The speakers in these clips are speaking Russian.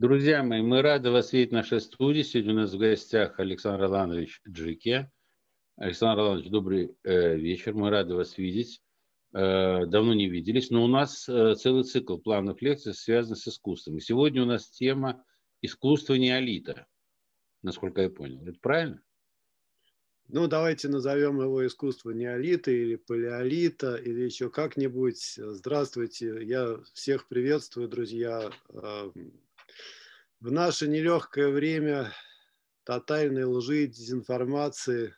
Друзья мои, мы рады вас видеть в нашей студии. Сегодня у нас в гостях Александр Аланович Джике. Александр Аланович, добрый э, вечер. Мы рады вас видеть. Э, давно не виделись, но у нас э, целый цикл плавных лекций связан с искусством. И сегодня у нас тема «Искусство неолита», насколько я понял. Это правильно? Ну, давайте назовем его искусство неолита или палеолита, или еще как-нибудь. Здравствуйте, я всех приветствую, друзья. Э, в наше нелегкое время тотальной лжи, и дезинформации,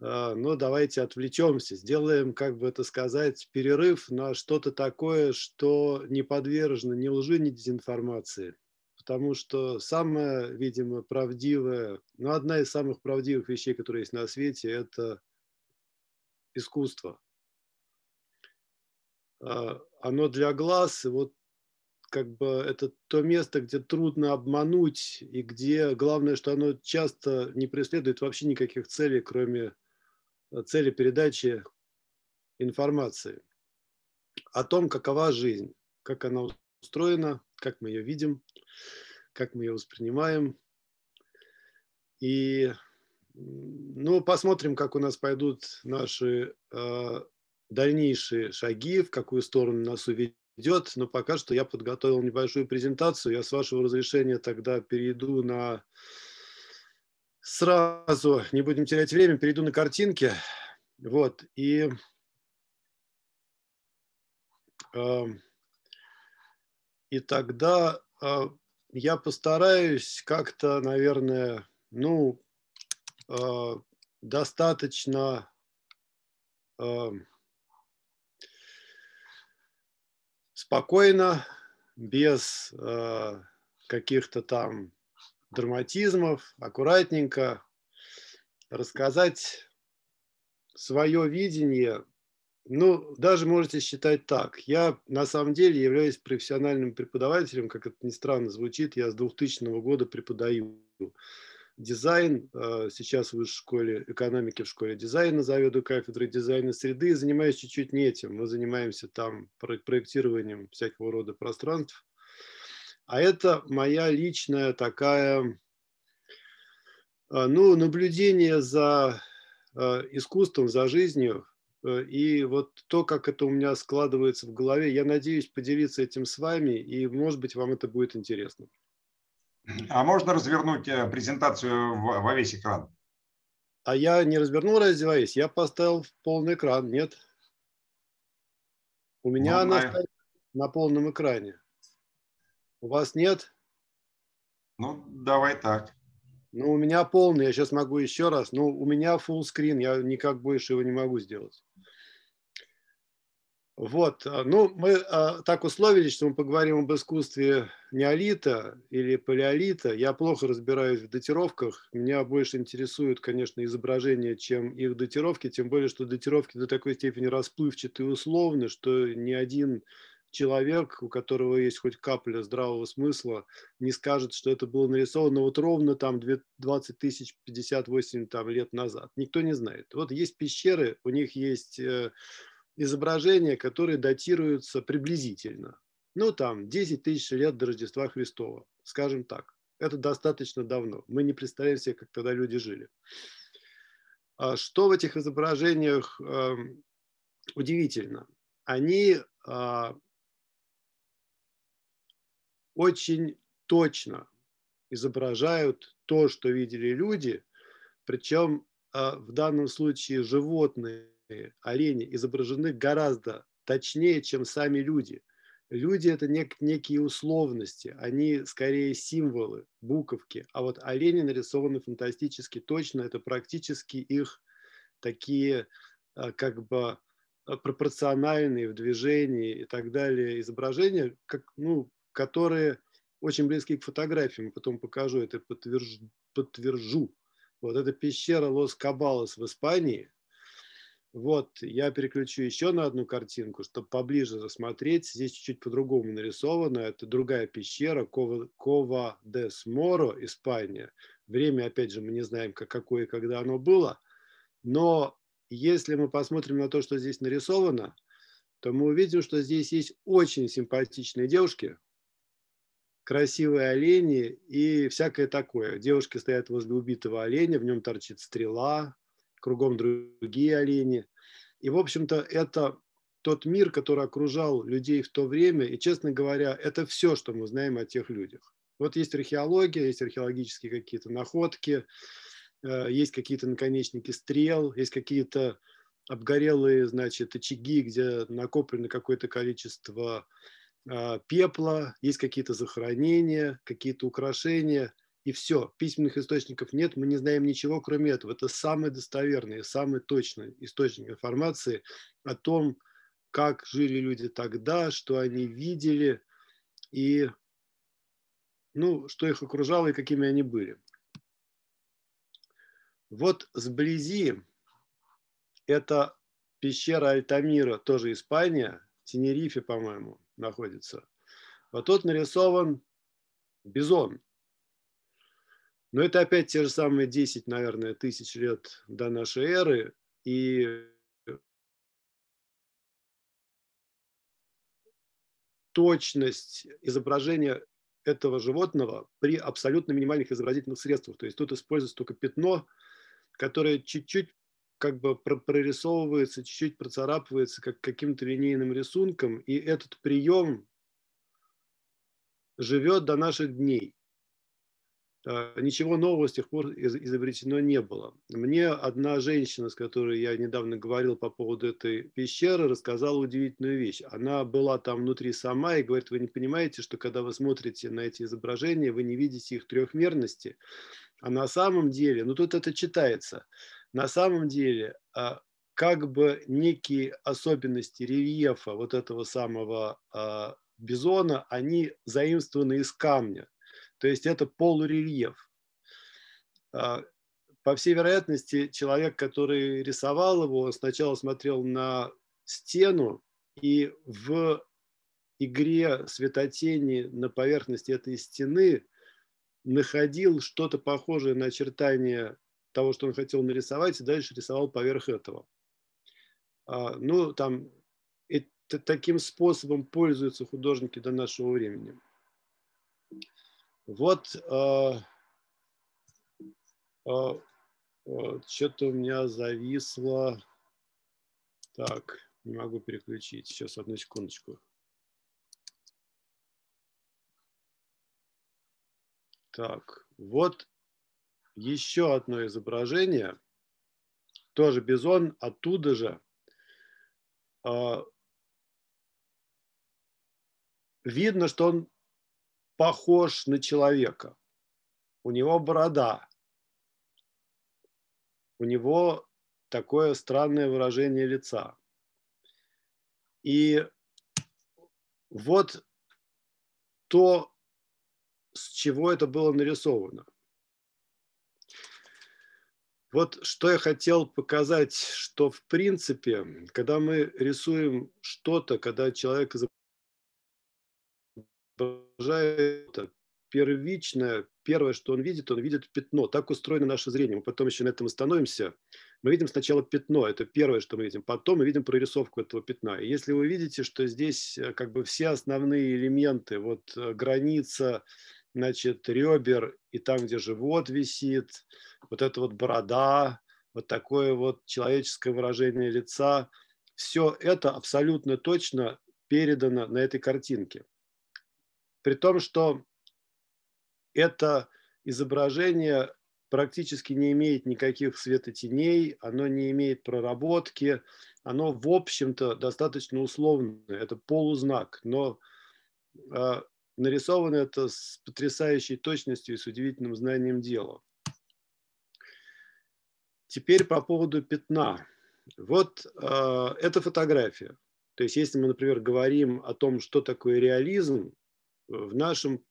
а, но ну, давайте отвлечемся, сделаем, как бы это сказать, перерыв на что-то такое, что не подвержено ни лжи, ни дезинформации. Потому что самое, видимо, правдивое, ну, одна из самых правдивых вещей, которые есть на свете, это искусство. А, оно для глаз, и вот как бы это то место, где трудно обмануть и где главное, что оно часто не преследует вообще никаких целей, кроме э, цели передачи информации о том, какова жизнь, как она устроена, как мы ее видим, как мы ее воспринимаем. И ну, посмотрим, как у нас пойдут наши э, дальнейшие шаги, в какую сторону нас уведет идет, но пока что я подготовил небольшую презентацию. Я, с вашего разрешения, тогда перейду на... Сразу, не будем терять время, перейду на картинки. Вот, и... Э, и тогда э, я постараюсь как-то, наверное, ну, э, достаточно... Э, спокойно, без э, каких-то там драматизмов, аккуратненько рассказать свое видение. Ну, даже можете считать так. Я на самом деле являюсь профессиональным преподавателем, как это ни странно звучит, я с 2000 года преподаю дизайн. Э, сейчас в высшей школе экономики, в школе дизайна заведу кафедрой дизайна среды занимаюсь чуть-чуть не этим. Мы занимаемся там проектированием всякого рода пространств. А это моя личная такая, э, ну, наблюдение за э, искусством, за жизнью. И вот то, как это у меня складывается в голове, я надеюсь поделиться этим с вами, и, может быть, вам это будет интересно. А можно развернуть э, презентацию во весь экран? А я не развернул разве я поставил в полный экран, нет? У меня ну, она на... на полном экране. У вас нет? Ну, давай так. Ну, у меня полный, я сейчас могу еще раз. Ну, у меня full screen, я никак больше его не могу сделать. Вот, а, ну, мы э, так условились, что мы поговорим об искусстве неолита или палеолита. Я плохо разбираюсь в датировках. Меня больше интересуют, конечно, изображения, чем их датировки. Тем более, что датировки до такой степени расплывчаты и условны, что ни один человек, у которого есть хоть капля здравого смысла, не скажет, что это было нарисовано вот ровно там 20 тысяч 58 там, лет назад. Никто не знает. Вот есть пещеры, у них есть... Э, изображения, которые датируются приблизительно. Ну, там, 10 тысяч лет до Рождества Христова, скажем так. Это достаточно давно. Мы не представляем себе, как тогда люди жили. А что в этих изображениях э, удивительно? Они э, очень точно изображают то, что видели люди, причем э, в данном случае животные олени изображены гораздо точнее, чем сами люди. Люди – это нек- некие условности, они скорее символы, буковки, а вот олени нарисованы фантастически точно, это практически их такие а, как бы а, пропорциональные в движении и так далее изображения, как, ну, которые очень близки к фотографиям, потом покажу, это подтвержу. подтвержу. Вот эта пещера Лос-Кабалос в Испании – вот, я переключу еще на одну картинку, чтобы поближе рассмотреть. Здесь чуть-чуть по-другому нарисовано. Это другая пещера, Кова, де Сморо, Испания. Время, опять же, мы не знаем, как, какое и когда оно было. Но если мы посмотрим на то, что здесь нарисовано, то мы увидим, что здесь есть очень симпатичные девушки, красивые олени и всякое такое. Девушки стоят возле убитого оленя, в нем торчит стрела, кругом другие олени. И, в общем-то, это тот мир, который окружал людей в то время. И, честно говоря, это все, что мы знаем о тех людях. Вот есть археология, есть археологические какие-то находки, э, есть какие-то наконечники стрел, есть какие-то обгорелые, значит, очаги, где накоплено какое-то количество а, пепла, есть какие-то захоронения, какие-то украшения – и все. Письменных источников нет, мы не знаем ничего, кроме этого. Это самый достоверный, самый точный источник информации о том, как жили люди тогда, что они видели и ну, что их окружало и какими они были. Вот сблизи это пещера Альтамира, тоже Испания, Тенерифе, по-моему, находится. Вот тут нарисован бизон – но это опять те же самые 10, наверное, тысяч лет до нашей эры. И точность изображения этого животного при абсолютно минимальных изобразительных средствах. То есть тут используется только пятно, которое чуть-чуть как бы прорисовывается, чуть-чуть процарапывается как каким-то линейным рисунком. И этот прием живет до наших дней. А, ничего нового с тех пор изобретено не было. Мне одна женщина, с которой я недавно говорил по поводу этой пещеры, рассказала удивительную вещь. Она была там внутри сама и говорит, вы не понимаете, что когда вы смотрите на эти изображения, вы не видите их трехмерности. А на самом деле, ну тут это читается, на самом деле а, как бы некие особенности рельефа вот этого самого а, бизона, они заимствованы из камня. То есть это полурельеф. А, по всей вероятности, человек, который рисовал его, сначала смотрел на стену и в игре светотени на поверхности этой стены находил что-то похожее на очертания того, что он хотел нарисовать, и дальше рисовал поверх этого. А, ну, там, э, таким способом пользуются художники до нашего времени. Вот э, э, э, что-то у меня зависло. Так, не могу переключить. Сейчас одну секундочку. Так, вот еще одно изображение. Тоже бизон, оттуда же. Видно, что он похож на человека. У него борода. У него такое странное выражение лица. И вот то, с чего это было нарисовано. Вот что я хотел показать, что в принципе, когда мы рисуем что-то, когда человек это первичное, первое, что он видит, он видит пятно. Так устроено наше зрение. Мы потом еще на этом остановимся. Мы видим сначала пятно, это первое, что мы видим. Потом мы видим прорисовку этого пятна. И если вы видите, что здесь э, как бы все основные элементы, вот э, граница, значит, ребер и там, где живот висит, вот эта вот борода, вот такое вот человеческое выражение лица, все это абсолютно точно передано на этой картинке. При том, что это изображение практически не имеет никаких светотеней, оно не имеет проработки, оно, в общем-то, достаточно условное, это полузнак, но э, нарисовано это с потрясающей точностью и с удивительным знанием дела. Теперь по поводу пятна. Вот э, это фотография. То есть, если мы, например, говорим о том, что такое реализм, в нашем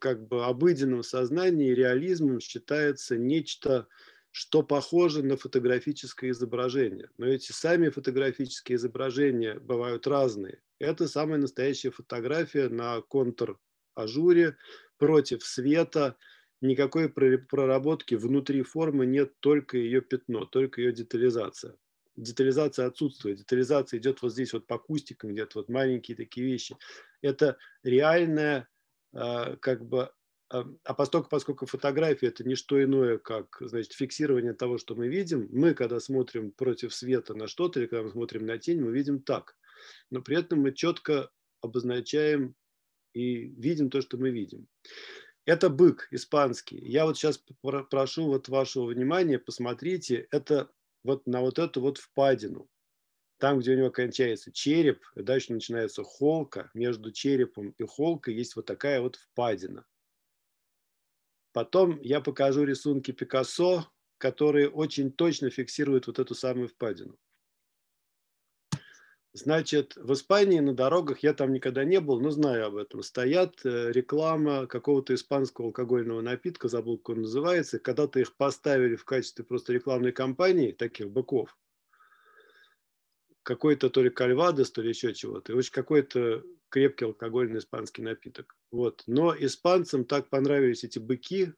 как бы обыденном сознании реализмом считается нечто, что похоже на фотографическое изображение. Но эти сами фотографические изображения бывают разные. Это самая настоящая фотография на контр-ажуре против света. Никакой проработки внутри формы нет, только ее пятно, только ее детализация детализация отсутствует. Детализация идет вот здесь, вот по кустикам, где-то вот маленькие такие вещи. Это реальная как бы а, а поскольку, поскольку фотография это не что иное, как значит, фиксирование того, что мы видим, мы, когда смотрим против света на что-то или когда мы смотрим на тень, мы видим так. Но при этом мы четко обозначаем и видим то, что мы видим. Это бык испанский. Я вот сейчас прошу вот вашего внимания, посмотрите. Это вот на вот эту вот впадину. Там, где у него кончается череп, дальше начинается холка. Между черепом и холкой есть вот такая вот впадина. Потом я покажу рисунки Пикассо, которые очень точно фиксируют вот эту самую впадину. Значит, в Испании на дорогах, я там никогда не был, но знаю об этом, стоят э, реклама какого-то испанского алкогольного напитка, забыл, как он называется. Когда-то их поставили в качестве просто рекламной кампании, таких быков, какой-то то ли кальвадос, то ли еще чего-то. И очень какой-то крепкий алкогольный испанский напиток. Вот. Но испанцам так понравились эти быки,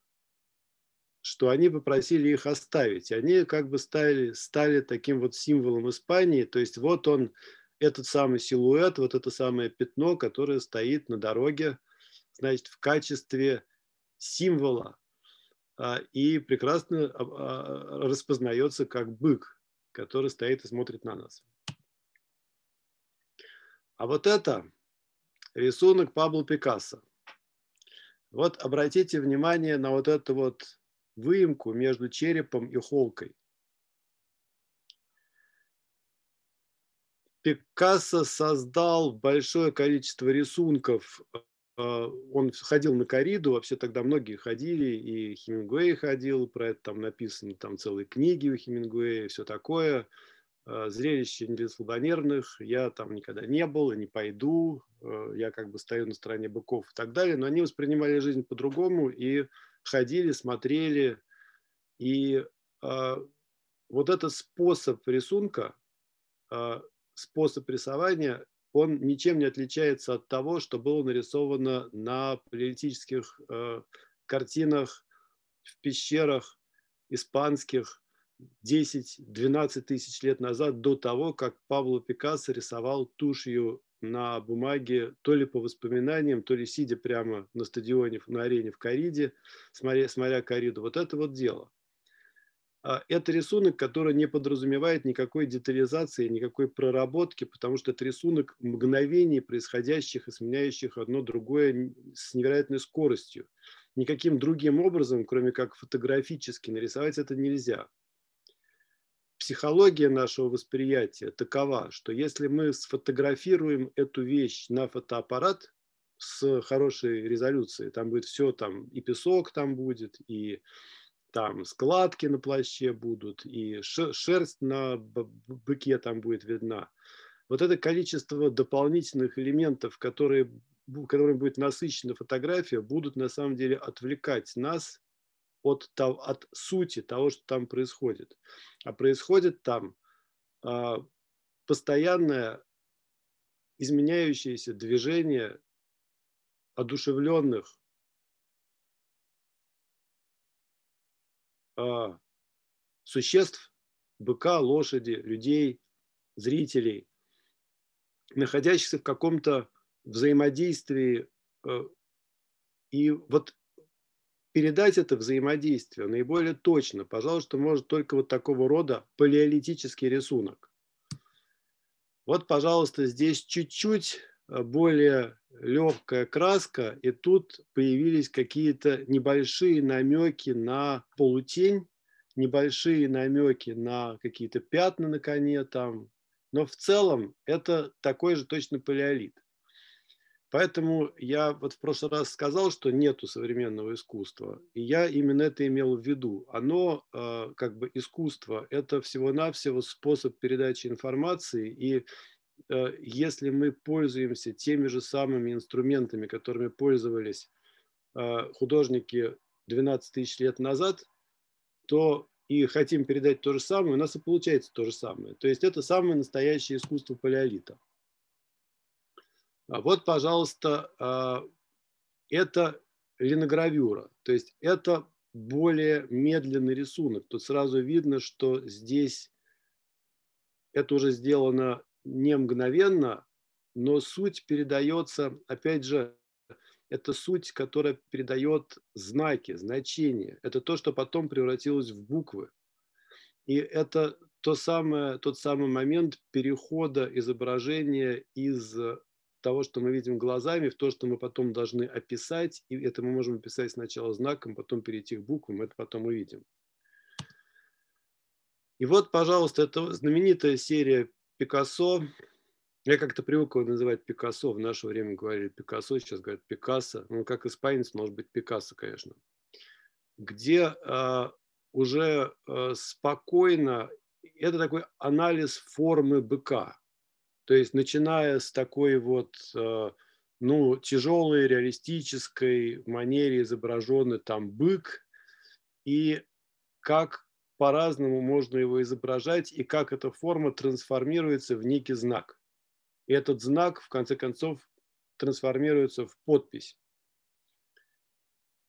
что они попросили их оставить. Они как бы стали, стали таким вот символом Испании. То есть вот он этот самый силуэт, вот это самое пятно, которое стоит на дороге, значит, в качестве символа а, и прекрасно а, а, распознается как бык, который стоит и смотрит на нас. А вот это рисунок Пабло Пикассо. Вот обратите внимание на вот эту вот выемку между черепом и холкой. Пикассо создал большое количество рисунков. Э, он ходил на кориду, вообще тогда многие ходили, и Хемингуэй ходил, про это там написаны там целые книги у Хемингуэя все такое. Э, зрелище для слабонервных, я там никогда не был и не пойду, э, я как бы стою на стороне быков и так далее, но они воспринимали жизнь по-другому и ходили, смотрели. И вот этот способ рисунка способ рисования, он ничем не отличается от того, что было нарисовано на политических э, картинах в пещерах испанских 10-12 тысяч лет назад, до того, как Пабло Пикассо рисовал тушью на бумаге, то ли по воспоминаниям, то ли сидя прямо на стадионе, на арене в Кариде, смотря, смотря Кариду. Вот это вот дело. А, это рисунок, который не подразумевает никакой детализации, никакой проработки, потому что это рисунок мгновений, происходящих и сменяющих одно другое с невероятной скоростью. Никаким другим образом, кроме как фотографически нарисовать это нельзя. Психология нашего восприятия такова, что если мы сфотографируем эту вещь на фотоаппарат с хорошей резолюцией, там будет все, там и песок там будет, и там складки на плаще будут, и шерсть на быке там будет видна. Вот это количество дополнительных элементов, которые, которыми будет насыщена фотография, будут на самом деле отвлекать нас от, от сути того, что там происходит. А происходит там а, постоянное изменяющееся движение одушевленных А, существ, быка, лошади, людей, зрителей, находящихся в каком-то взаимодействии. Э, и вот передать это взаимодействие наиболее точно, пожалуйста, может только вот такого рода палеолитический рисунок. Вот, пожалуйста, здесь чуть-чуть Э, более легкая краска, и тут появились какие-то небольшие намеки на полутень, небольшие намеки на какие-то пятна на коне там. Но в целом это такой же точно палеолит. Поэтому я вот в прошлый раз сказал, что нету современного искусства. И я именно это имел в виду. Оно, э, как бы искусство, это всего-навсего способ передачи информации и Э, если мы пользуемся теми же самыми инструментами, которыми пользовались э, художники 12 тысяч лет назад, то и хотим передать то же самое, у нас и получается то же самое. То есть это самое настоящее искусство палеолита. А вот, пожалуйста, э, это линогравюра. То есть это более медленный рисунок. Тут сразу видно, что здесь это уже сделано не мгновенно, но суть передается, опять же, это суть, которая передает знаки, значения. Это то, что потом превратилось в буквы. И это то самое, тот самый момент перехода изображения из того, что мы видим глазами, в то, что мы потом должны описать. И это мы можем описать сначала знаком, потом перейти к буквам. Это потом увидим. И вот, пожалуйста, это знаменитая серия Пикассо, я как-то привык его называть Пикассо, в наше время говорили Пикассо, сейчас говорят Пикассо, ну как испанец, может быть Пикассо, конечно, где э, уже э, спокойно, это такой анализ формы быка, то есть начиная с такой вот, э, ну, тяжелой реалистической манере изображенный там бык, и как по-разному можно его изображать и как эта форма трансформируется в некий знак. И этот знак, в конце концов, трансформируется в подпись.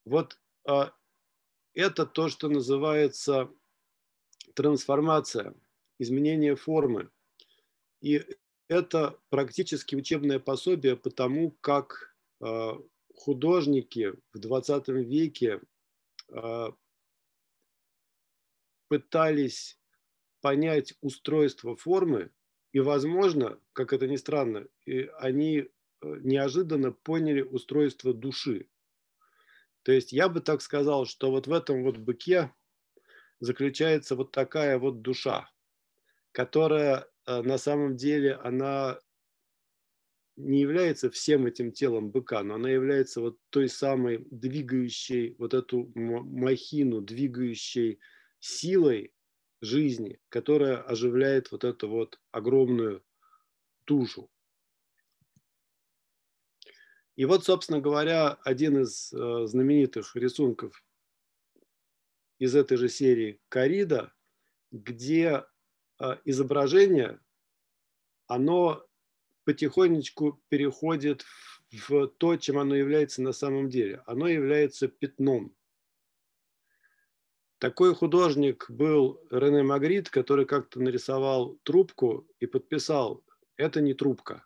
Вот а, это то, что называется трансформация, изменение формы. И это практически учебное пособие по тому, как а, художники в 20 веке а, пытались понять устройство формы, и, возможно, как это ни странно, они э, неожиданно поняли устройство души. То есть я бы так сказал, что вот в этом вот быке заключается вот такая вот душа, которая э, на самом деле, она не является всем этим телом быка, но она является вот той самой двигающей вот эту махину, двигающей силой жизни, которая оживляет вот эту вот огромную душу. И вот, собственно говоря, один из э, знаменитых рисунков из этой же серии Карида, где э, изображение, оно потихонечку переходит в, в то, чем оно является на самом деле. Оно является пятном. Такой художник был Рене Магрит, который как-то нарисовал трубку и подписал «Это не трубка».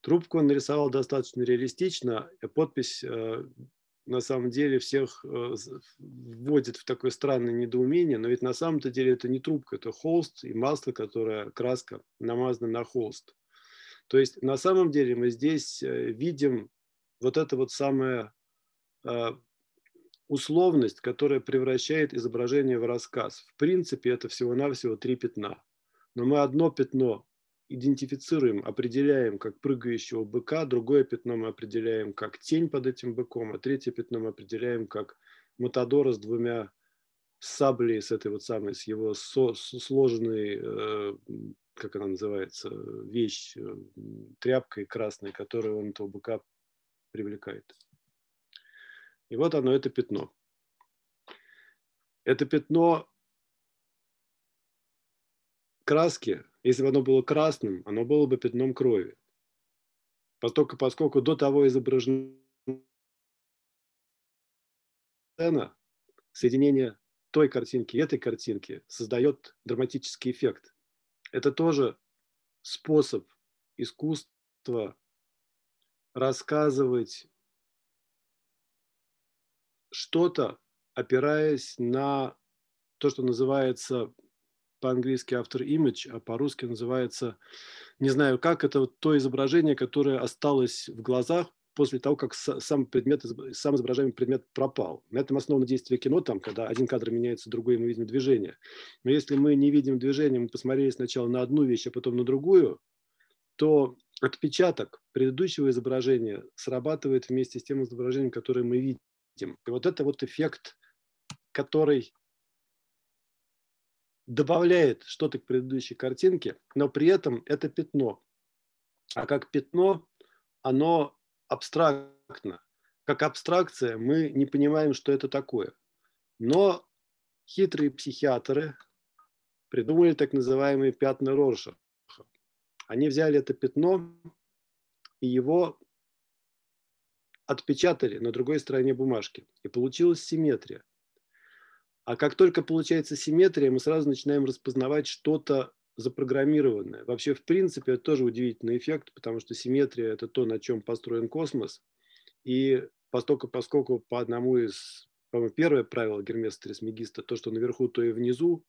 Трубку он нарисовал достаточно реалистично. и э, Подпись э, на самом деле всех э, вводит в такое странное недоумение, но ведь на самом-то деле это не трубка, это холст и масло, которое краска намазана на холст. То есть на самом деле мы здесь видим вот это вот самое условность, которая превращает изображение в рассказ. В принципе, это всего-навсего три пятна. Но мы одно пятно идентифицируем, определяем как прыгающего быка, другое пятно мы определяем как тень под этим быком, а третье пятно мы определяем как Матадора с двумя саблей, с этой вот самой, с его со, с сложенной, э, как она называется, вещь, э, тряпкой красной, которую он этого быка привлекает. И вот оно, это пятно. Это пятно краски, если бы оно было красным, оно было бы пятном крови. Поскольку, поскольку до того изображена соединение той картинки и этой картинки создает драматический эффект. Это тоже способ искусства рассказывать что-то, опираясь на то, что называется по-английски after image, а по-русски называется, не знаю как, это вот то изображение, которое осталось в глазах после того, как сам предмет, сам изображаемый предмет пропал. На этом основано действие кино, там, когда один кадр меняется, другой мы видим движение. Но если мы не видим движение, мы посмотрели сначала на одну вещь, а потом на другую, то отпечаток предыдущего изображения срабатывает вместе с тем изображением, которое мы видим видим. И вот это вот эффект, который добавляет что-то к предыдущей картинке, но при этом это пятно. А как пятно, оно абстрактно. Как абстракция мы не понимаем, что это такое. Но хитрые психиатры придумали так называемые пятна Роршаха. Они взяли это пятно и его отпечатали на другой стороне бумажки. И получилась симметрия. А как только получается симметрия, мы сразу начинаем распознавать что-то запрограммированное. Вообще, в принципе, это тоже удивительный эффект, потому что симметрия – это то, на чем построен космос. И поскольку, поскольку по одному из, по-моему, первое правило Гермеса Трисмегиста, то, что наверху, то и внизу,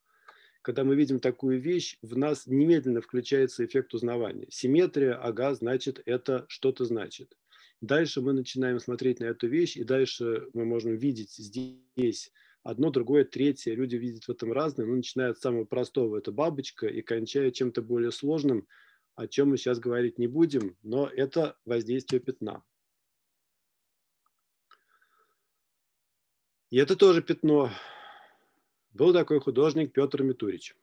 когда мы видим такую вещь, в нас немедленно включается эффект узнавания. Симметрия, ага, значит, это что-то значит. Дальше мы начинаем смотреть на эту вещь, и дальше мы можем видеть здесь одно, другое, третье. Люди видят в этом разное, но начиная от самого простого, это бабочка, и кончая чем-то более сложным, о чем мы сейчас говорить не будем, но это воздействие пятна. И это тоже пятно. Был такой художник Петр Митурич.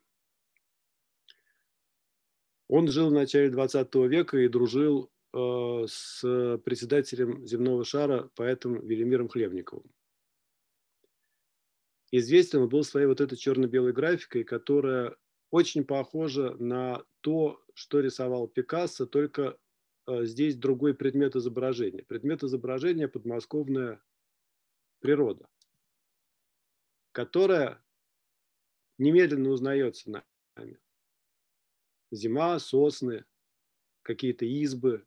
Он жил в начале 20 века и дружил Э, с председателем земного шара, поэтом Велимиром Хлебниковым. Известен он был своей вот этой черно-белой графикой, которая очень похожа на то, что рисовал Пикассо, только э, здесь другой предмет изображения. Предмет изображения – подмосковная природа, которая немедленно узнается нами. Зима, сосны, какие-то избы,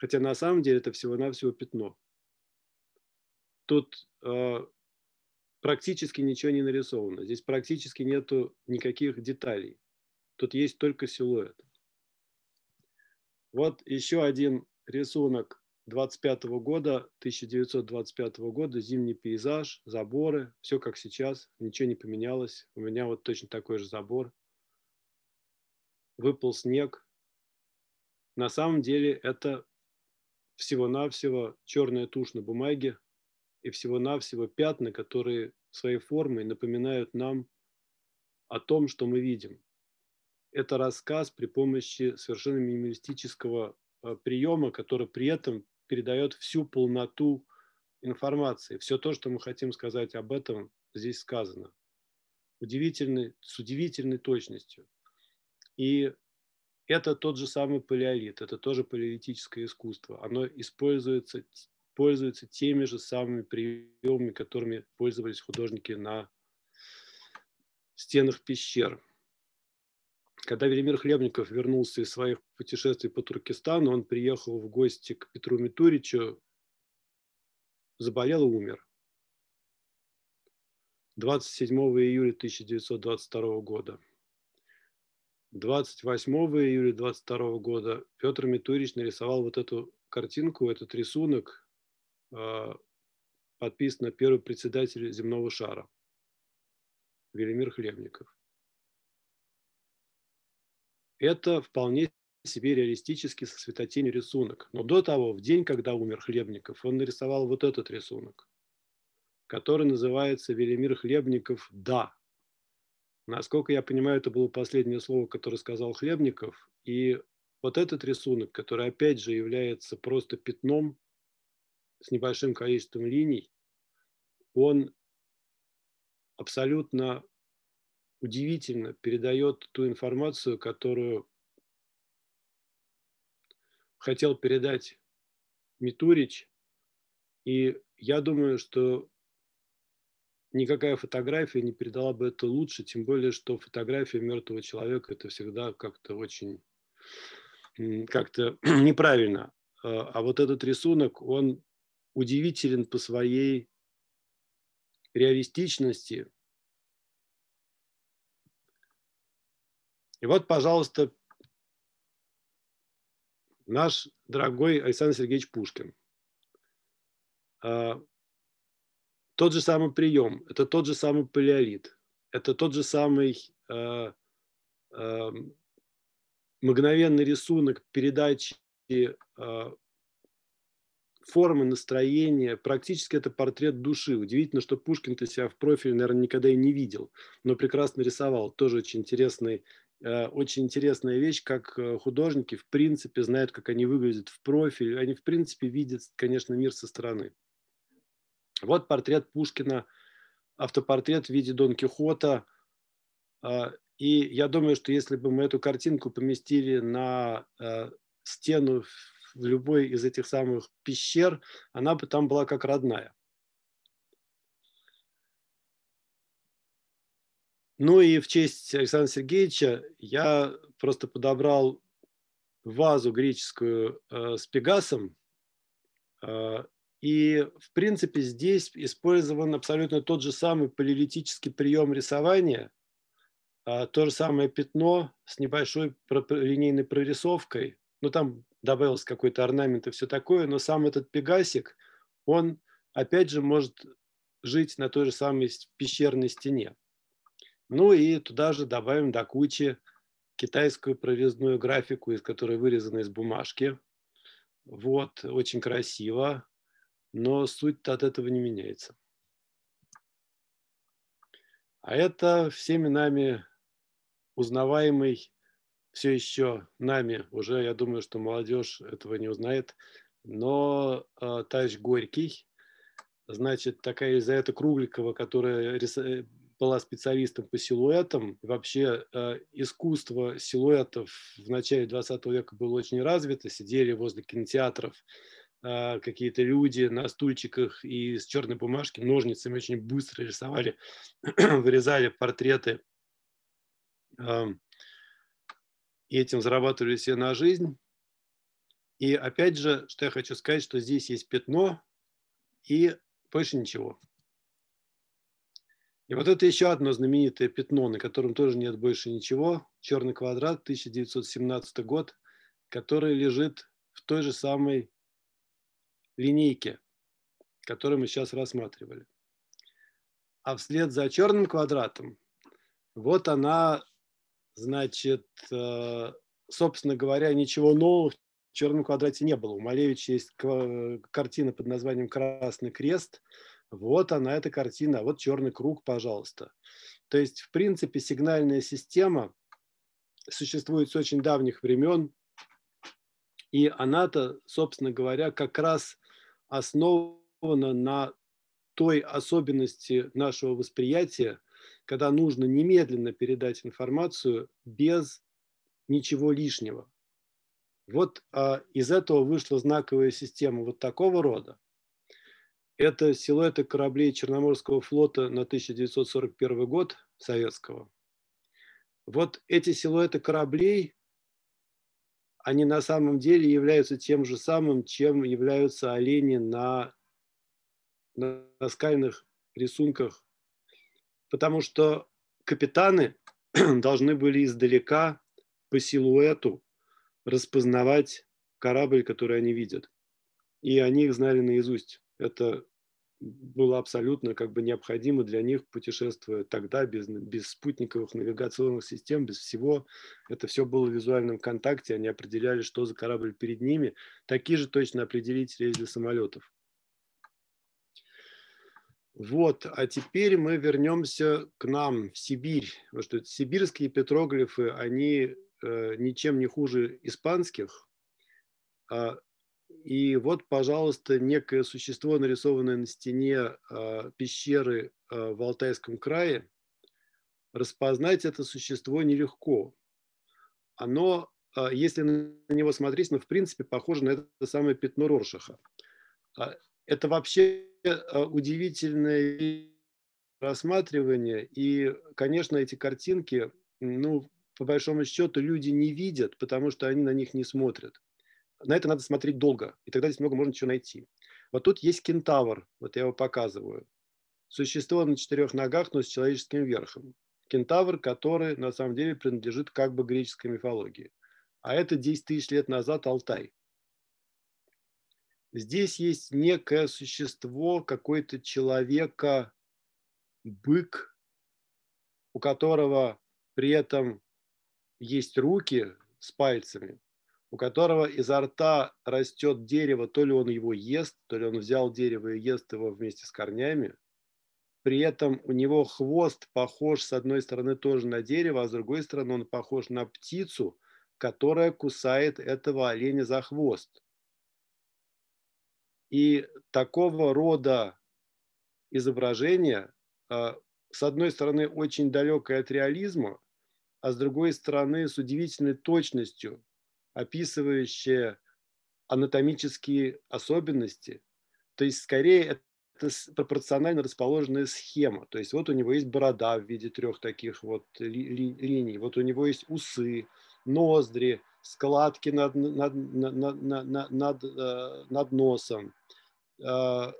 Хотя на самом деле это всего-навсего пятно. Тут э, практически ничего не нарисовано. Здесь практически нету никаких деталей. Тут есть только силуэт. Вот еще один рисунок 25 года, 1925 года, зимний пейзаж, заборы, все как сейчас, ничего не поменялось. У меня вот точно такой же забор. Выпал снег. На самом деле это всего-навсего черная тушь на бумаге и всего-навсего пятна, которые своей формой напоминают нам о том, что мы видим. Это рассказ при помощи совершенно минималистического а, приема, который при этом передает всю полноту информации. Все то, что мы хотим сказать об этом, здесь сказано. Удивительный, с удивительной точностью. И это тот же самый палеолит, это тоже палеолитическое искусство. Оно используется, пользуется теми же самыми приемами, которыми пользовались художники на стенах пещер. Когда Велимир Хлебников вернулся из своих путешествий по Туркестану, он приехал в гости к Петру Митуричу, заболел и умер. 27 июля 1922 года. 28 июля 22 года Петр Митурич нарисовал вот эту картинку, этот рисунок, э, подписан на первый председатель земного шара Велимир Хлебников. Это вполне себе реалистический со светотень рисунок. Но до того, в день, когда умер Хлебников, он нарисовал вот этот рисунок, который называется «Велимир Хлебников. Да». Насколько я понимаю, это было последнее слово, которое сказал Хлебников. И вот этот рисунок, который опять же является просто пятном с небольшим количеством линий, он абсолютно удивительно передает ту информацию, которую хотел передать Митурич. И я думаю, что никакая фотография не передала бы это лучше, тем более, что фотография мертвого человека это всегда как-то очень как-то неправильно. А, а вот этот рисунок, он удивителен по своей реалистичности. И вот, пожалуйста, наш дорогой Александр Сергеевич Пушкин. А, тот же самый прием, это тот же самый палеолит, это тот же самый э, э, мгновенный рисунок передачи э, формы, настроения. Практически это портрет души. Удивительно, что Пушкин-то себя в профиле, наверное, никогда и не видел, но прекрасно рисовал. Тоже очень интересный э, очень интересная вещь, как э, художники в принципе знают, как они выглядят в профиль. Они в принципе видят, конечно, мир со стороны. Вот портрет Пушкина, автопортрет в виде Дон Кихота. А, и я думаю, что если бы мы эту картинку поместили на э, стену в любой из этих самых пещер, она бы там была как родная. Ну и в честь Александра Сергеевича я просто подобрал вазу греческую э, с пегасом, а, и, в принципе, здесь использован абсолютно тот же самый полилитический прием рисования, а, то же самое пятно с небольшой линейной прорисовкой. Ну, там добавился какой-то орнамент и все такое, но сам этот пегасик, он, опять же, может жить на той же самой пещерной стене. Ну и туда же добавим до кучи китайскую прорезную графику, из которой вырезана из бумажки. Вот, очень красиво но суть от этого не меняется. А это всеми нами узнаваемый, все еще нами, уже я думаю, что молодежь этого не узнает, но э, товарищ Горький, значит, такая из-за этого Кругликова, которая рисо... Э, была специалистом по силуэтам, вообще э, искусство силуэтов в начале 20 века было очень развито, сидели возле кинотеатров, а, какие-то люди на стульчиках и с черной бумажки ножницами очень быстро рисовали, вырезали портреты и этим зарабатывали себе на жизнь. И опять же, что я хочу сказать, что здесь есть пятно и больше ничего. И вот это еще одно знаменитое пятно, на котором тоже нет больше ничего. Черный квадрат, 1917 год, который лежит в той же самой линейке, которую мы сейчас рассматривали. А вслед за черным квадратом, вот она, значит, э, собственно говоря, ничего нового в черном квадрате не было. У Малевича есть картина под названием «Красный крест». Вот она, эта картина, а вот черный круг, пожалуйста. То есть, в принципе, сигнальная система существует с очень давних времен, и она-то, собственно говоря, как раз – основана на той особенности нашего восприятия, когда нужно немедленно передать информацию без ничего лишнего. Вот а, из этого вышла знаковая система вот такого рода. Это силуэты кораблей Черноморского флота на 1941 год советского. Вот эти силуэты кораблей они на самом деле являются тем же самым, чем являются олени на, на скальных рисунках. Потому что капитаны должны были издалека по силуэту распознавать корабль, который они видят. И они их знали наизусть. Это было абсолютно как бы необходимо для них путешествовать тогда без, без спутниковых навигационных систем, без всего. Это все было в визуальном контакте, они определяли, что за корабль перед ними. Такие же точно определители есть для самолетов. Вот, а теперь мы вернемся к нам, в Сибирь. Потому что сибирские петроглифы, они э, ничем не хуже испанских. А и вот, пожалуйста, некое существо, нарисованное на стене э, пещеры э, в Алтайском крае. Распознать это существо нелегко. Оно, э, если на него смотреть, ну, в принципе, похоже на это самое пятно Роршаха. Это вообще удивительное рассматривание. И, конечно, эти картинки, ну, по большому счету, люди не видят, потому что они на них не смотрят на это надо смотреть долго, и тогда здесь много можно чего найти. Вот тут есть кентавр, вот я его показываю. Существо на четырех ногах, но с человеческим верхом. Кентавр, который на самом деле принадлежит как бы греческой мифологии. А это 10 тысяч лет назад Алтай. Здесь есть некое существо, какой-то человека, бык, у которого при этом есть руки с пальцами, у которого изо рта растет дерево, то ли он его ест, то ли он взял дерево и ест его вместе с корнями. При этом у него хвост похож с одной стороны тоже на дерево, а с другой стороны он похож на птицу, которая кусает этого оленя за хвост. И такого рода изображение, а, с одной стороны, очень далекое от реализма, а с другой стороны, с удивительной точностью описывающее анатомические особенности. То есть, скорее, это пропорционально расположенная схема. То есть, вот у него есть борода в виде трех таких вот ли, ли, линий, вот у него есть усы, ноздри, складки над, над, над, над, над, над э, носом. Э,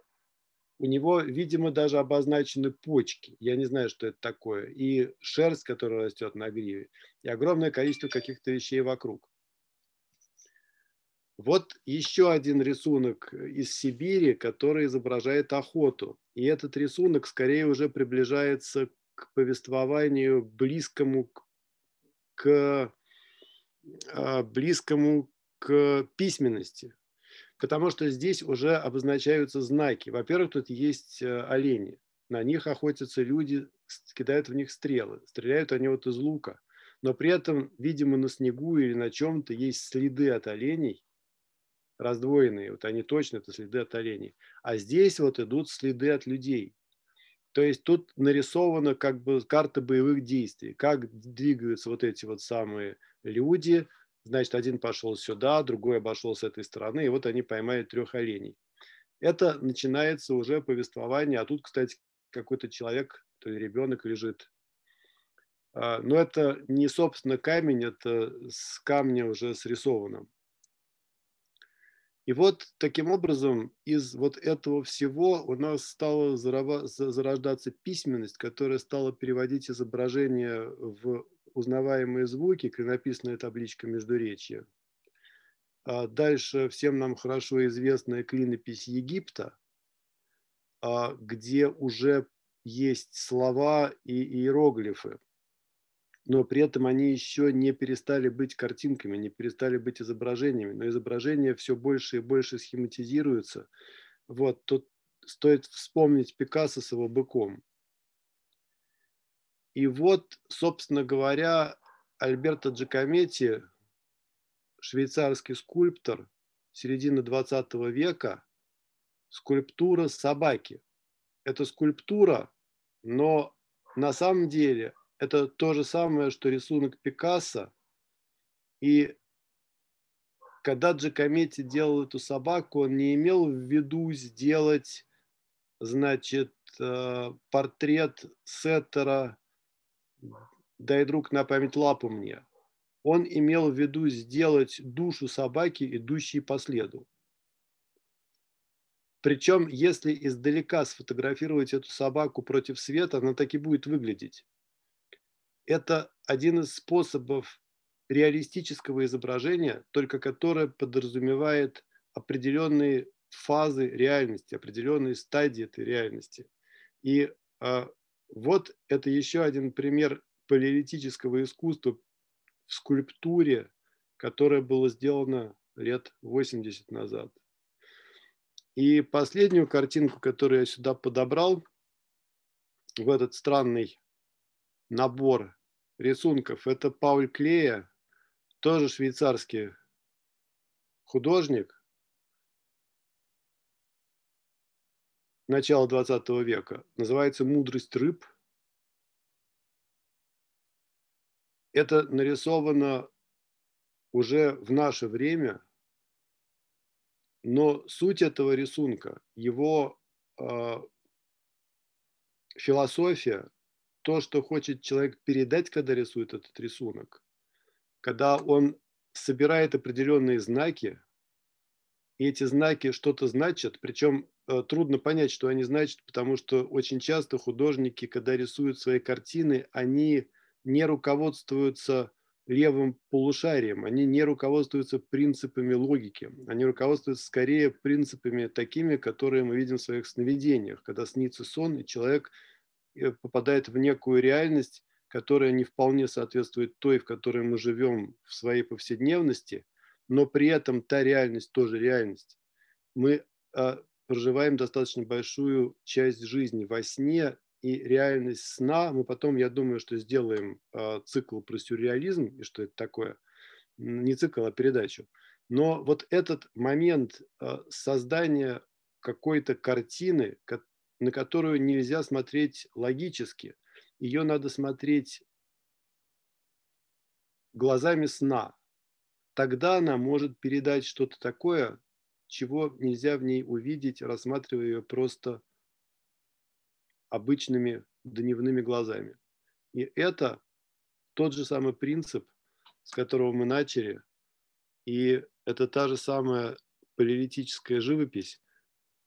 у него, видимо, даже обозначены почки. Я не знаю, что это такое. И шерсть, которая растет на гриве. И огромное количество каких-то вещей вокруг. Вот еще один рисунок э, из Сибири, который изображает охоту. И этот рисунок скорее уже приближается к повествованию близкому к, к а, близкому к письменности, потому что здесь уже обозначаются знаки. Во-первых, тут есть э, олени. На них охотятся люди, кидают в них стрелы. Стреляют они вот из лука. Но при этом, видимо, на снегу или на чем-то есть следы от оленей, раздвоенные, вот они точно, это следы от оленей. А здесь вот идут следы от людей. То есть тут нарисована как бы карта боевых действий, как двигаются вот эти вот самые люди. Значит, один пошел сюда, другой обошел с этой стороны, и вот они поймают трех оленей. Это начинается уже повествование, а тут, кстати, какой-то человек, то ли ребенок лежит. А, но это не, собственно, камень, это с камня уже срисовано. И вот таким образом из вот этого всего у нас стала зарождаться письменность, которая стала переводить изображение в узнаваемые звуки, клинописная табличка междуречия. А дальше всем нам хорошо известная клинопись Египта, а, где уже есть слова и иероглифы но при этом они еще не перестали быть картинками, не перестали быть изображениями, но изображения все больше и больше схематизируются. Вот, тут стоит вспомнить Пикассо с его быком. И вот, собственно говоря, Альберто Джакометти, швейцарский скульптор середины 20 века, скульптура собаки. Это скульптура, но на самом деле это то же самое, что рисунок Пикассо. И когда Джакометти делал эту собаку, он не имел в виду сделать, значит, э, портрет Сеттера «Дай, друг, на память лапу мне». Он имел в виду сделать душу собаки, идущей по следу. Причем, если издалека сфотографировать эту собаку против света, она так и будет выглядеть это один из способов реалистического изображения, только которое подразумевает определенные фазы реальности, определенные стадии этой реальности. И э, вот это еще один пример палеолитического искусства в скульптуре, которое было сделано лет 80 назад. И последнюю картинку, которую я сюда подобрал, в этот странный набор рисунков. Это Пауль Клея, тоже швейцарский художник начала 20 века. Называется «Мудрость рыб». Это нарисовано уже в наше время, но суть этого рисунка, его э, философия то, что хочет человек передать, когда рисует этот рисунок, когда он собирает определенные знаки, и эти знаки что-то значат, причем э, трудно понять, что они значат, потому что очень часто художники, когда рисуют свои картины, они не руководствуются левым полушарием, они не руководствуются принципами логики, они руководствуются скорее принципами такими, которые мы видим в своих сновидениях, когда снится сон, и человек – попадает в некую реальность, которая не вполне соответствует той, в которой мы живем в своей повседневности, но при этом та реальность тоже реальность. Мы а, проживаем достаточно большую часть жизни во сне, и реальность сна, мы потом, я думаю, что сделаем а, цикл про сюрреализм и что это такое, не цикл, а передачу. Но вот этот момент а, создания какой-то картины, на которую нельзя смотреть логически. Ее надо смотреть глазами сна. Тогда она может передать что-то такое, чего нельзя в ней увидеть, рассматривая ее просто обычными дневными глазами. И это тот же самый принцип, с которого мы начали, и это та же самая палеолитическая живопись,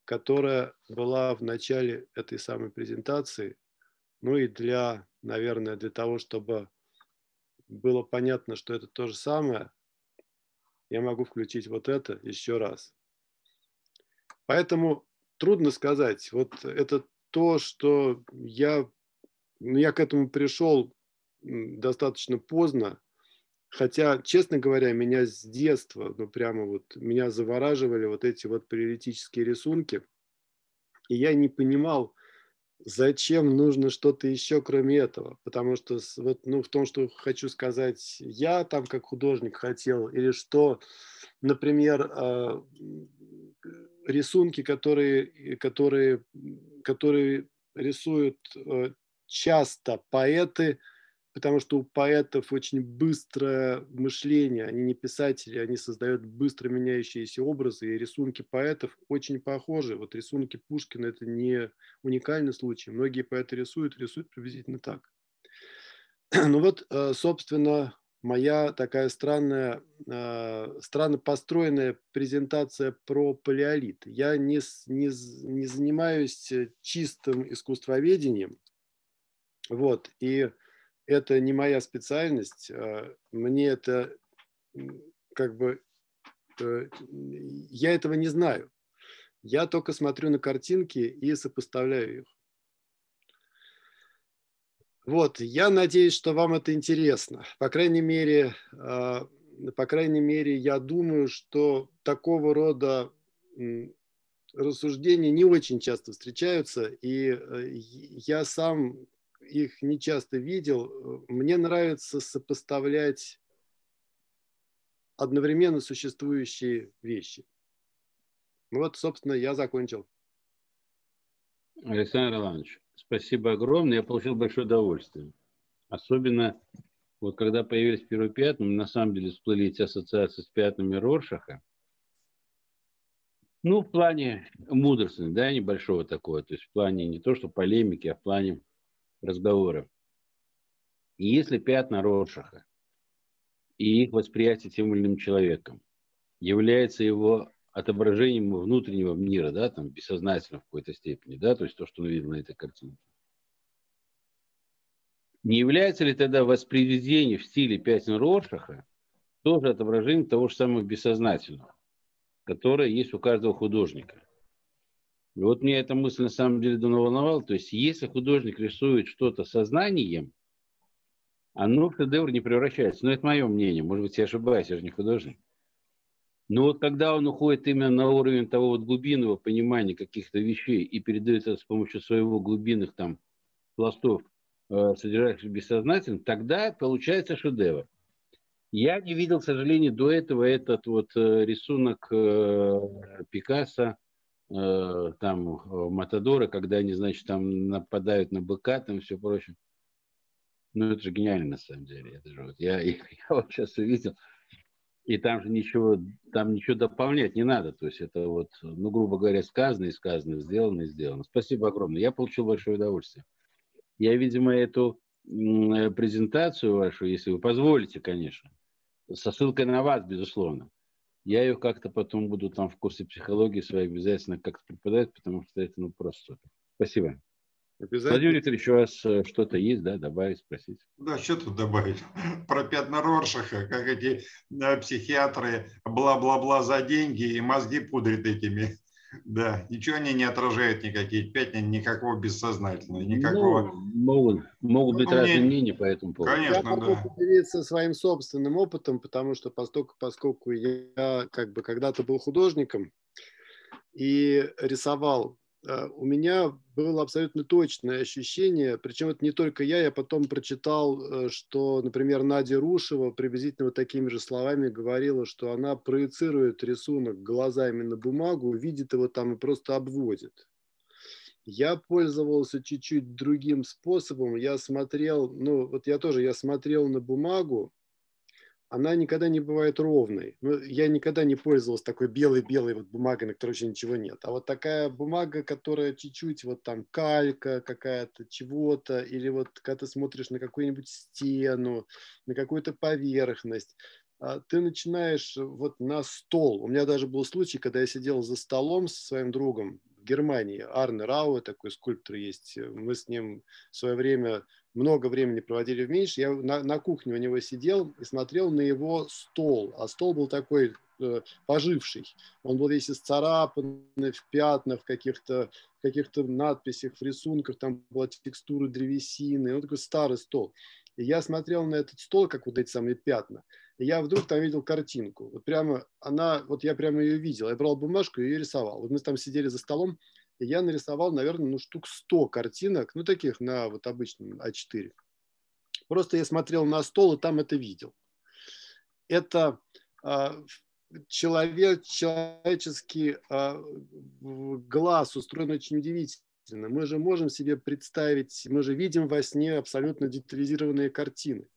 которая была в начале этой самой презентации, ну и для, наверное, для того, чтобы было понятно, что это то же самое, я могу включить вот это еще раз. Поэтому трудно сказать. Вот это то, что я, ну, я к этому пришел достаточно поздно, Хотя, честно говоря, меня с детства, ну прямо вот, меня завораживали вот эти вот приоритические рисунки. И я не понимал, зачем нужно что-то еще, кроме этого. Потому что вот, ну, в том, что хочу сказать, я там как художник хотел, или что, например, э, рисунки, которые, которые, которые рисуют э, часто поэты – потому что у поэтов очень быстрое мышление, они не писатели, они создают быстро меняющиеся образы, и рисунки поэтов очень похожи. Вот рисунки Пушкина – это не уникальный случай. Многие поэты рисуют, рисуют приблизительно так. Ну вот, э, собственно, моя такая странная, э, странно построенная презентация про палеолит. Я не, не, не занимаюсь э, чистым искусствоведением, вот, и это не моя специальность, а мне это как бы, э, я этого не знаю. Я только смотрю на картинки и сопоставляю их. Вот, я надеюсь, что вам это интересно. По крайней мере, а, по крайней мере, я думаю, что такого рода рассуждения не очень часто встречаются, и э, я сам их не часто видел. Э, мне нравится сопоставлять одновременно существующие вещи. Ну вот, собственно, я закончил. Александр Иванович, спасибо огромное. Я получил большое удовольствие. Особенно вот когда появились первые пятна, на самом деле всплыли эти ассоциации с пятнами Роршаха. Ну, в плане мудрости, да, небольшого такого. То есть в плане не то, что полемики, а в плане разговоры. И если пятна Роршаха и их восприятие тем или иным человеком является его отображением внутреннего мира, да, там, бессознательно в какой-то степени, да, то есть то, что он видел на этой картинке. Не является ли тогда воспроизведение в стиле пятен Роршаха тоже отображением того же самого бессознательного, которое есть у каждого художника – и вот мне эта мысль на самом деле давно волновала. То есть если художник рисует что-то сознанием, оно а ну, в шедевр не превращается. Но ну, это мое мнение. Может быть, я ошибаюсь, я же не художник. Но вот когда он уходит именно на уровень того вот глубинного понимания каких-то вещей и передает это с помощью своего глубинных там пластов, э, содержащихся бессознательно, тогда получается шедевр. Я не видел, к сожалению, до этого этот вот э, рисунок э, Пикассо э, там э, Матадора, когда они, значит, там нападают на быка, там все прочее. Ну, это же гениально, на самом деле. Это же вот, я, я, я вот сейчас увидел. И там же ничего, там ничего дополнять не надо. То есть это вот, ну, грубо говоря, сказано и сказано, сделано и сделано. Спасибо огромное. Я получил большое удовольствие. Я, видимо, эту э, презентацию вашу, если вы позволите, конечно, со ссылкой на вас, безусловно, я ее как-то потом буду там в курсе психологии своей обязательно как-то преподавать, потому что это ну просто Спасибо. Обязательно. Владимир еще у вас что-то есть, да, добавить, спросить? Да, что тут добавить? Про Пятна Роршаха, как эти да, э, психиатры бла-бла-бла за деньги и мозги пудрят этими да, ничего они не отражают никакие пятна, никакого бессознательного, ну, никакого... Ну, могут, могут быть ну, разные мне... мнения по этому поводу. Конечно, я да. могу поделиться своим собственным опытом, потому что поскольку, поскольку я как бы когда-то был художником и рисовал Э, у меня было абсолютно точное ощущение, причем это не только я, я потом прочитал, э, что, например, Надя Рушева приблизительно вот такими же словами говорила, что она проецирует рисунок глазами на бумагу, видит его там и просто обводит. Я пользовался чуть-чуть другим способом. Я смотрел, ну вот я тоже, я смотрел на бумагу, она никогда не бывает ровной. Ну, я никогда не пользовался такой белой-белой вот бумагой, на которой вообще ничего нет. А вот такая бумага, которая чуть-чуть вот там калька какая-то, чего-то, или вот когда ты смотришь на какую-нибудь стену, на какую-то поверхность, а, ты начинаешь вот на стол. У меня даже был случай, когда я сидел за столом со своим другом, Германии. Арне Рауэ такой скульптор есть. Мы с ним в свое время много времени проводили вместе. Я на, на кухне у него сидел и смотрел на его стол. А стол был такой э, поживший. Он был весь исцарапан, в пятнах, в каких-то каких надписях, в рисунках. Там была текстура древесины. Он такой старый стол. И я смотрел на этот стол, как вот эти самые пятна, и я вдруг там видел картинку. Вот прямо она, вот я прямо ее видел. Я брал бумажку и ее рисовал. Вот мы там сидели за столом, и я нарисовал, наверное, ну, штук 100 картинок, ну, таких на вот обычном А4. Просто я смотрел на стол и там это видел. Это а, человек, человеческий а, глаз устроен очень удивительно мы же можем себе представить, мы же видим во сне абсолютно детализированные картины.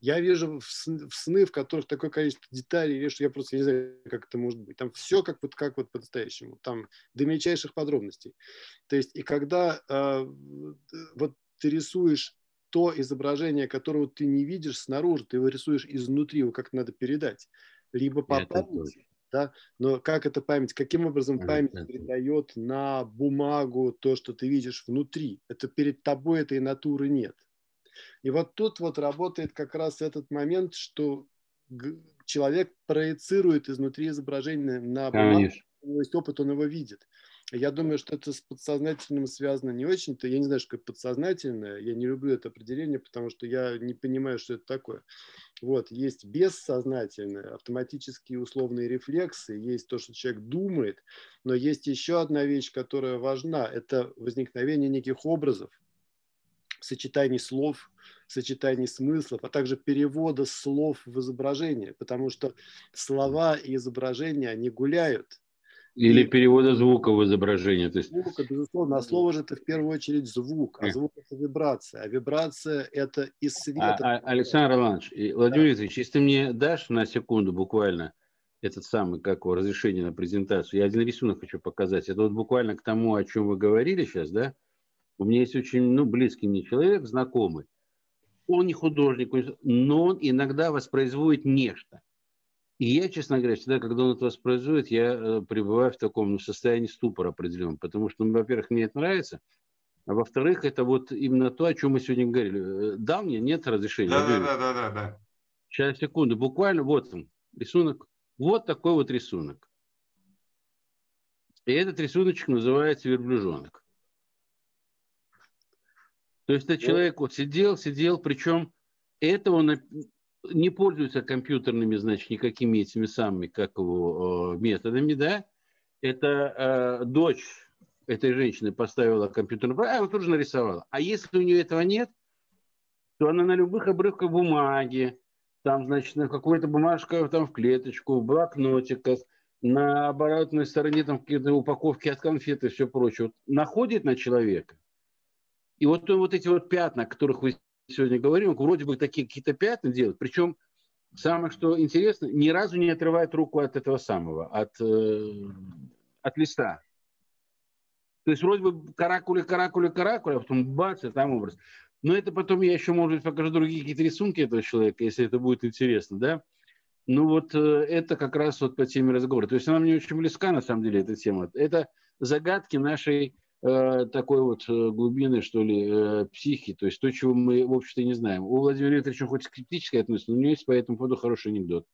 Я вижу в сны, в которых такое количество деталей, что я просто не знаю, как это может быть. Там все как вот как вот по-настоящему, там до мельчайших подробностей. То есть и когда э, вот ты рисуешь то изображение, которого ты не видишь снаружи, ты его рисуешь изнутри, его как надо передать, либо по да, но как эта память, каким образом память передает на бумагу то, что ты видишь внутри, это перед тобой этой натуры нет. И вот тут вот работает как раз этот момент, что человек проецирует изнутри изображение на бумагу, Конечно. у него есть опыт, он его видит. Я думаю, что это с подсознательным связано не очень-то. Я не знаю, что такое подсознательное. Я не люблю это определение, потому что я не понимаю, что это такое. Вот, есть бессознательное, автоматические условные рефлексы, есть то, что человек думает, но есть еще одна вещь, которая важна. Это возникновение неких образов, сочетаний слов, сочетаний смыслов, а также перевода слов в изображение, потому что слова и изображения, они гуляют – или перевода звука в изображение. То есть... Звука, безусловно. А слово же это в первую очередь звук, а звук это вибрация. А вибрация это из а, света. А, а, Александр Иванович, и Владимир да. Викторович, если ты мне дашь на секунду буквально этот самый, как его, разрешение на презентацию, я один рисунок хочу показать. Это вот буквально к тому, о чем вы говорили сейчас, да? У меня есть очень ну, близкий мне человек, знакомый. Он не художник, но он иногда воспроизводит нечто. И я, честно говоря, всегда, когда он это воспроизводит, я э, пребываю в таком ну, состоянии ступора определенном, потому что, ну, во-первых, мне это нравится, а во-вторых, это вот именно то, о чем мы сегодня говорили. Э, да, мне нет разрешения. Да, да, да, да, да, да. Сейчас, секунду, буквально вот он, рисунок. Вот такой вот рисунок. И этот рисуночек называется верблюжонок. То есть этот ну. человек вот сидел, сидел, причем это он не пользуются компьютерными, значит, никакими этими самыми, как его, э, методами, да, это э, дочь этой женщины поставила компьютерный программу, а она тоже нарисовала. А если у нее этого нет, то она на любых обрывках бумаги, там, значит, на какой-то бумажке, там, в клеточку, в блокнотиках, на оборотной стороне, там, какие-то упаковки от конфеты, и все прочее. Вот, находит на человека. И вот он вот эти вот пятна, которых вы сегодня говорим, вроде бы такие какие-то пятна делают. Причем самое, что интересно, ни разу не отрывает руку от этого самого, от, э, от листа. То есть вроде бы каракули, каракули, каракули, а потом бац, и там образ. Но это потом я еще, может быть, покажу другие какие-то рисунки этого человека, если это будет интересно, да? Ну вот э, это как раз вот по теме разговора. То есть она мне очень близка, на самом деле, эта тема. Это загадки нашей Э, такой вот э, глубины, что ли, э, психи, то есть то, чего мы, в общем-то, не знаем. У Владимира Викторовича хоть скептически относится, но у него есть по этому поводу хороший анекдот.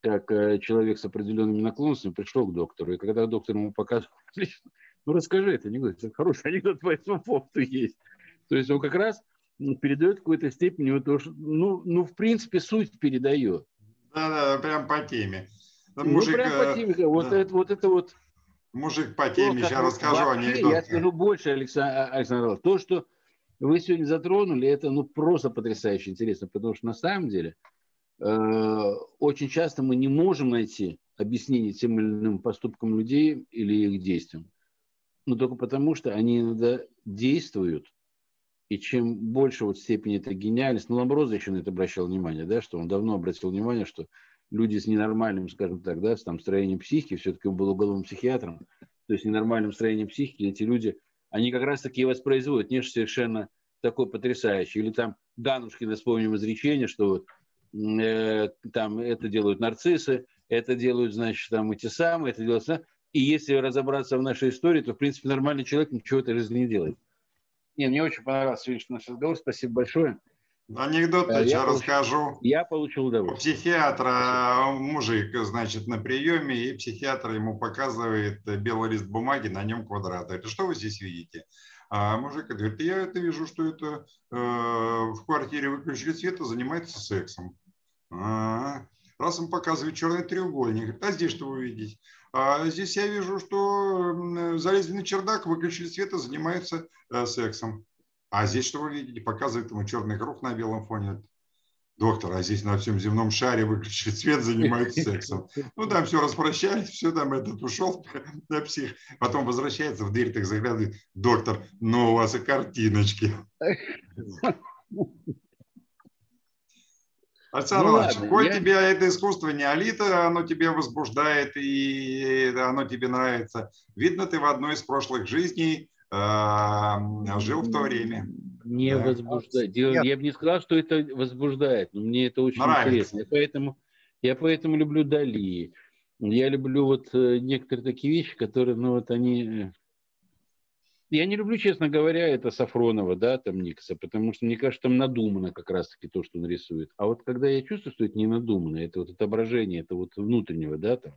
Как человек с определенными наклонностями пришел к доктору, и когда доктор ему показывает, ну расскажи это анекдот, это хороший анекдот по этому поводу есть. То есть он как раз ну, передает в какой-то степени вот то, что, ну, ну, в принципе, суть передает. Да-да, прям по теме. Мужик, ну, прям по теме. Да. это, вот это вот мужик по теме, ну, сейчас расскажу вообще, анекдот. Я скажу больше, а, Александр, Александр то, что вы сегодня затронули, это ну просто потрясающе интересно, потому что на самом деле э, очень часто мы не можем найти объяснение тем или иным поступкам людей или их действиям. Ну, только потому, что они иногда действуют, и чем больше вот степени этой гениальности, ну, Ламброза еще на это обращал внимание, да, что он давно обратил внимание, что люди с ненормальным, скажем так, да, с там строением психики, все-таки он был уголовным психиатром, то есть ненормальным строением психики, эти люди, они как раз таки воспроизводят нечто совершенно такое потрясающее. Или там Данушкина, вспомним изречение, что вот э, там это делают нарциссы, это делают, значит, там эти самые, это делают... И если разобраться в нашей истории, то, в принципе, нормальный человек ничего этой жизни не делает. Не, мне очень понравился сегодняшний наш разговор. Спасибо большое. Анекдот я, я расскажу. Я получил удовольствие. У психиатра мужик, значит, на приеме, и психиатр ему показывает э, белый лист бумаги, на нем квадрат. Это что вы здесь видите? А мужик говорит, я это вижу, что это э, в квартире выключили свет и занимается сексом. А-а-а. Раз он показывает черный треугольник, а здесь что вы видите? А здесь я вижу, что э, залезли на чердак, выключили свет и занимаются э, сексом. А здесь, что вы видите, показывает ему черный круг на белом фоне. Доктор, а здесь на всем земном шаре выключили свет, занимаются сексом. Ну, там все распрощались, все, там этот ушел на псих. Потом возвращается, в дверь так заглядывает. Доктор, ну у вас и картиночки. Александр ну, Иванович, хоть я... тебе это искусство не алито, оно тебе возбуждает и оно тебе нравится. Видно, ты в одной из прошлых жизней жил в то время. Не да. возбуждает. Я, я бы не сказал, что это возбуждает, но мне это очень Нравится. интересно. Я поэтому, я поэтому люблю Дали. Я люблю вот э, некоторые такие вещи, которые, ну вот они... Э, я не люблю, честно говоря, это Сафронова, да, там Никса, потому что мне кажется, там надумано как раз-таки то, что он рисует. А вот когда я чувствую, что это не надумано, это вот отображение, это вот внутреннего, да, там,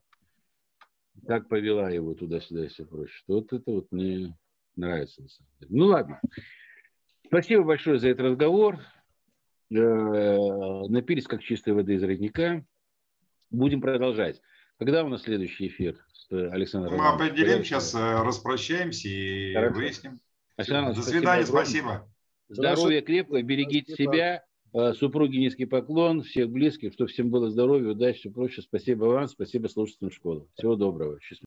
как повела его туда-сюда если проще прочее, вот это вот мне нравится на самом деле. Ну ладно. Спасибо большое за этот разговор. Э, напились как чистой воды из родника. Будем продолжать. Когда у нас следующий эфир с э, Александром? Мы определим, сейчас э, распрощаемся и Хорошо. выясним. Александр, До свидания, спасибо. Здоровья крепкое, берегите спасибо. себя. Супруги низкий поклон, всех близких, чтобы всем было здоровья, удачи, все прочее. Спасибо вам, спасибо слушателям школы. Всего доброго, счастливо.